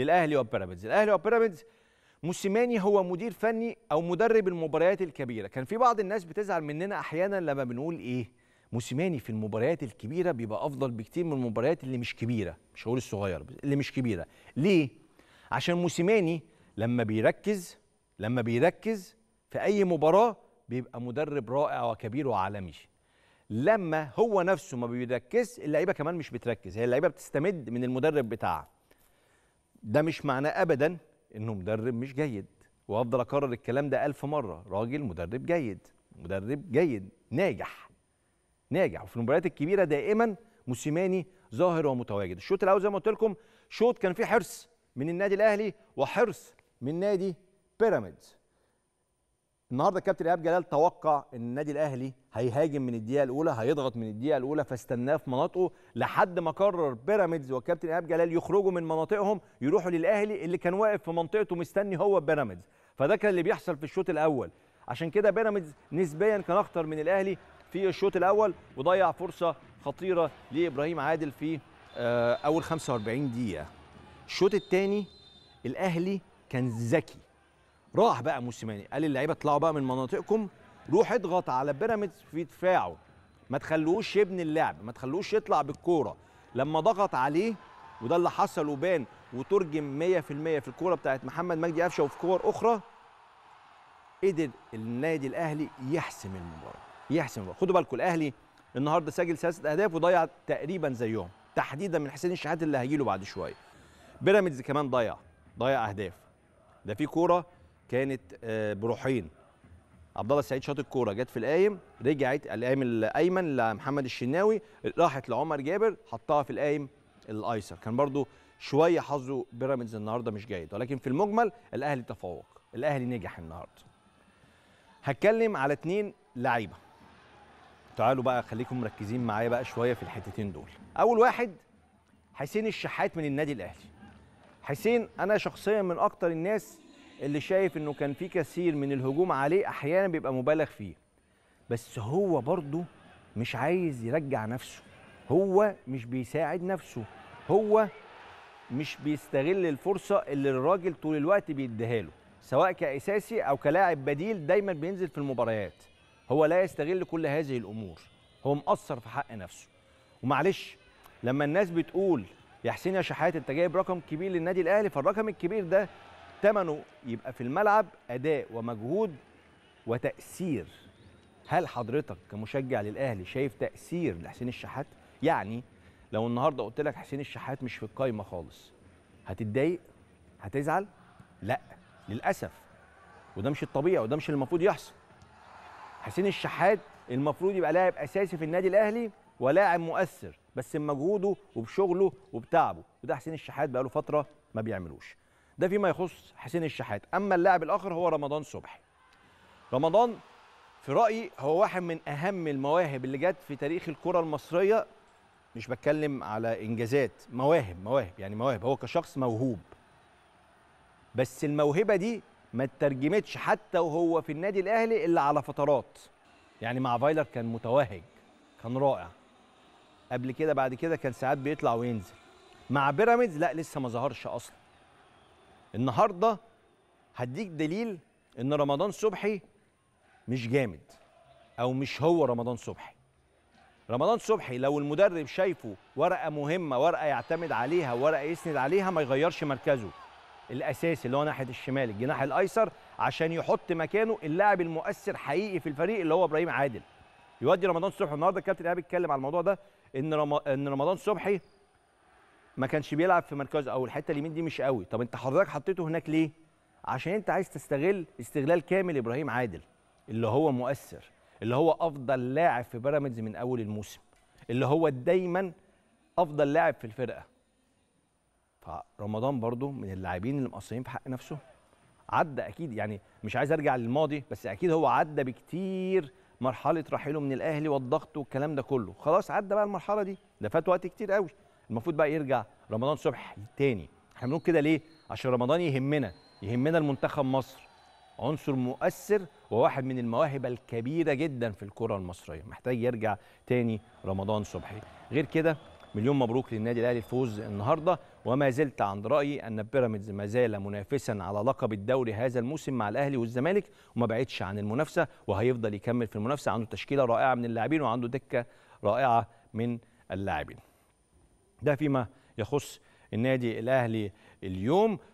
للاهلي وبيراميدز الاهلي وبيراميدز موسيماني هو مدير فني او مدرب المباريات الكبيره كان في بعض الناس بتزعل مننا احيانا لما بنقول ايه موسيماني في المباريات الكبيره بيبقى افضل بكتير من المباريات اللي مش كبيره مش هقول الصغيره اللي مش كبيره ليه عشان موسيماني لما بيركز لما بيركز في اي مباراه بيبقى مدرب رائع وكبير وعالمي لما هو نفسه ما بيركز اللعيبه كمان مش بتركز هي اللعيبه بتستمد من المدرب بتاعها ده مش معناه ابدا انه مدرب مش جيد وافضل اكرر الكلام ده ألف مره راجل مدرب جيد مدرب جيد ناجح ناجح وفي المباريات الكبيره دائما موسيماني ظاهر ومتواجد الشوط الاول زي ما قلت لكم شوط كان فيه حرص من النادي الاهلي وحرص من نادي بيراميدز النهارده الكابتن ايهاب جلال توقع ان النادي الاهلي هيهاجم من الدقيقه الاولى هيضغط من الدقيقه الاولى فاستناه في مناطقه لحد ما قرر بيراميدز والكابتن ايهاب جلال يخرجوا من مناطقهم يروحوا للاهلي اللي كان واقف في منطقته مستني هو بيراميدز فده كان اللي بيحصل في الشوط الاول عشان كده بيراميدز نسبيا كان اخطر من الاهلي في الشوط الاول وضيع فرصه خطيره لابراهيم عادل في آه، اول 45 دقيقه الشوط الثاني الاهلي كان ذكي راح بقى موسيماني قال للعيبه اطلعوا بقى من مناطقكم روح اضغط على بيراميدز في دفاعه ما تخلوش يبني اللعب ما تخلوش يطلع بالكوره لما ضغط عليه وده اللي حصل وبان وترجم 100% في الكوره بتاعت محمد مجدي قفشه وفي كور اخرى قدر النادي الاهلي يحسم المباراه يحسم المباراه خدوا بالكم الاهلي النهارده سجل ثلاثه اهداف وضيع تقريبا زيهم تحديدا من حسين الشحات اللي هيجي بعد شويه بيراميدز كمان ضيع ضيع اهداف ده في كوره كانت آه، بروحين عبد الله السعيد شاط الكوره جت في القايم رجعت القايم الايمن لمحمد الشناوي راحت لعمر جابر حطها في القايم الايسر كان برضو شويه حظه بيراميدز النهارده مش جيد ولكن في المجمل الاهلي تفوق الاهلي نجح النهارده هتكلم على اتنين لعيبه تعالوا بقى خليكم مركزين معايا بقى شويه في الحتتين دول اول واحد حسين الشحات من النادي الاهلي حسين انا شخصيا من اكتر الناس اللي شايف انه كان في كثير من الهجوم عليه احيانا بيبقى مبالغ فيه بس هو برضه مش عايز يرجع نفسه هو مش بيساعد نفسه هو مش بيستغل الفرصه اللي الراجل طول الوقت بيديها له سواء كاساسي او كلاعب بديل دايما بينزل في المباريات هو لا يستغل كل هذه الامور هو مقصر في حق نفسه ومعلش لما الناس بتقول يا حسين يا شحات انت جايب رقم كبير للنادي الاهلي فالرقم الكبير ده ثمنه يبقى في الملعب اداء ومجهود وتاثير هل حضرتك كمشجع للاهلي شايف تاثير لحسين الشحات يعني لو النهارده قلت لك حسين الشحات مش في القايمه خالص هتتضايق هتزعل لا للاسف وده مش الطبيعي وده مش المفروض يحصل حسين الشحات المفروض يبقى لاعب اساسي في النادي الاهلي ولاعب مؤثر بس بمجهوده وبشغله وبتعبه وده حسين الشحات بقاله فتره ما بيعملوش ده فيما يخص حسين الشحات اما اللاعب الاخر هو رمضان صبحي رمضان في رايي هو واحد من اهم المواهب اللي جت في تاريخ الكره المصريه مش بتكلم على انجازات مواهب مواهب يعني مواهب هو كشخص موهوب بس الموهبه دي ما اترجمتش حتى وهو في النادي الاهلي الا على فترات يعني مع فايلر كان متوهج كان رائع قبل كده بعد كده كان ساعات بيطلع وينزل مع بيراميدز لا لسه ما ظهرش اصلا النهارده هديك دليل ان رمضان صبحي مش جامد او مش هو رمضان صبحي رمضان صبحي لو المدرب شايفه ورقه مهمه ورقه يعتمد عليها ورقه يسند عليها ما يغيرش مركزه الاساسي اللي هو ناحيه الشمال الجناح الايسر عشان يحط مكانه اللاعب المؤثر حقيقي في الفريق اللي هو ابراهيم عادل يودي رمضان صبحي النهارده الكابتن ايهاب اتكلم على الموضوع ده ان ان رمضان صبحي ما كانش بيلعب في مركزه او الحته اليمين دي مش قوي طب انت حضرتك حطيته هناك ليه عشان انت عايز تستغل استغلال كامل ابراهيم عادل اللي هو مؤثر اللي هو افضل لاعب في بيراميدز من اول الموسم اللي هو دايما افضل لاعب في الفرقه فرمضان برضو من اللاعبين اللي مقصرين في حق نفسه عدى اكيد يعني مش عايز ارجع للماضي بس اكيد هو عدى بكتير مرحله رحيله من الاهلي والضغط والكلام ده كله خلاص عدى بقى المرحله دي ده فات وقت كتير قوي المفروض بقى يرجع رمضان صبح تاني احنا بنقول كده ليه عشان رمضان يهمنا يهمنا المنتخب مصر عنصر مؤثر وواحد من المواهب الكبيره جدا في الكره المصريه محتاج يرجع تاني رمضان صبحي غير كده مليون مبروك للنادي الاهلي الفوز النهارده وما زلت عند رايي ان بيراميدز ما زال منافسا على لقب الدوري هذا الموسم مع الاهلي والزمالك وما بعدش عن المنافسه وهيفضل يكمل في المنافسه عنده تشكيله رائعه من اللاعبين وعنده دكه رائعه من اللاعبين ده فيما يخص النادي الاهلي اليوم